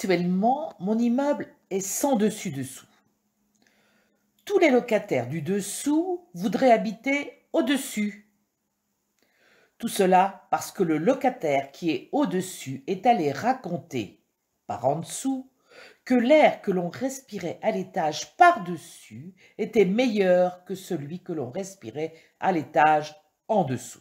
Actuellement, mon immeuble est sans dessus-dessous. Tous les locataires du dessous voudraient habiter au-dessus. Tout cela parce que le locataire qui est au-dessus est allé raconter, par en dessous, que l'air que l'on respirait à l'étage par-dessus était meilleur que celui que l'on respirait à l'étage en dessous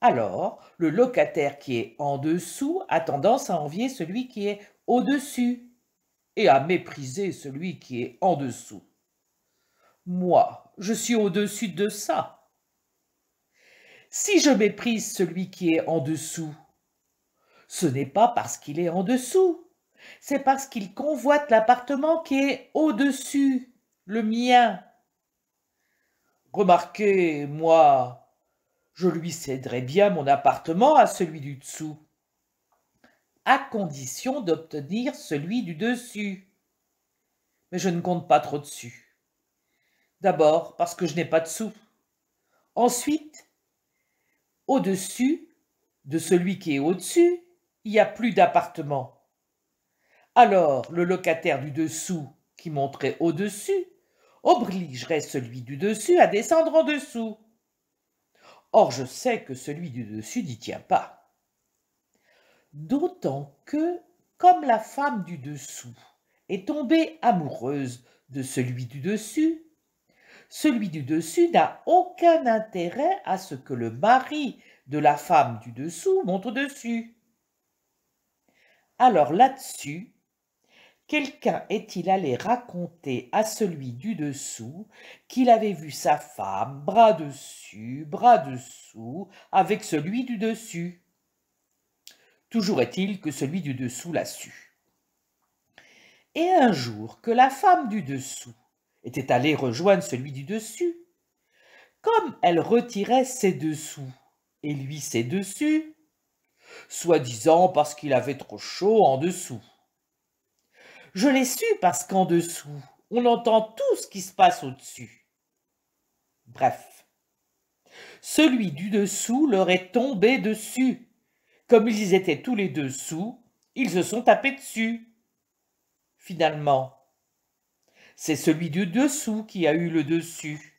alors le locataire qui est en dessous a tendance à envier celui qui est au-dessus et à mépriser celui qui est en dessous. Moi, je suis au-dessus de ça. Si je méprise celui qui est en dessous, ce n'est pas parce qu'il est en dessous, c'est parce qu'il convoite l'appartement qui est au-dessus, le mien. Remarquez, moi, je lui céderai bien mon appartement à celui du dessous, à condition d'obtenir celui du dessus. Mais je ne compte pas trop dessus. D'abord parce que je n'ai pas de sous. Ensuite, au-dessus de celui qui est au-dessus, il n'y a plus d'appartement. Alors le locataire du dessous qui monterait au-dessus obligerait celui du dessus à descendre en dessous. Or, je sais que celui du dessus n'y tient pas. D'autant que, comme la femme du dessous est tombée amoureuse de celui du dessus, celui du dessus n'a aucun intérêt à ce que le mari de la femme du dessous monte dessus. Alors là-dessus, Quelqu'un est-il allé raconter à celui du dessous qu'il avait vu sa femme bras dessus, bras dessous, avec celui du dessus Toujours est-il que celui du dessous l'a su. Et un jour que la femme du dessous était allée rejoindre celui du dessus, comme elle retirait ses dessous et lui ses dessus, soi-disant parce qu'il avait trop chaud en dessous, je l'ai su parce qu'en dessous, on entend tout ce qui se passe au-dessus. Bref, celui du dessous leur est tombé dessus. Comme ils étaient tous les dessous, ils se sont tapés dessus. Finalement, c'est celui du dessous qui a eu le dessus.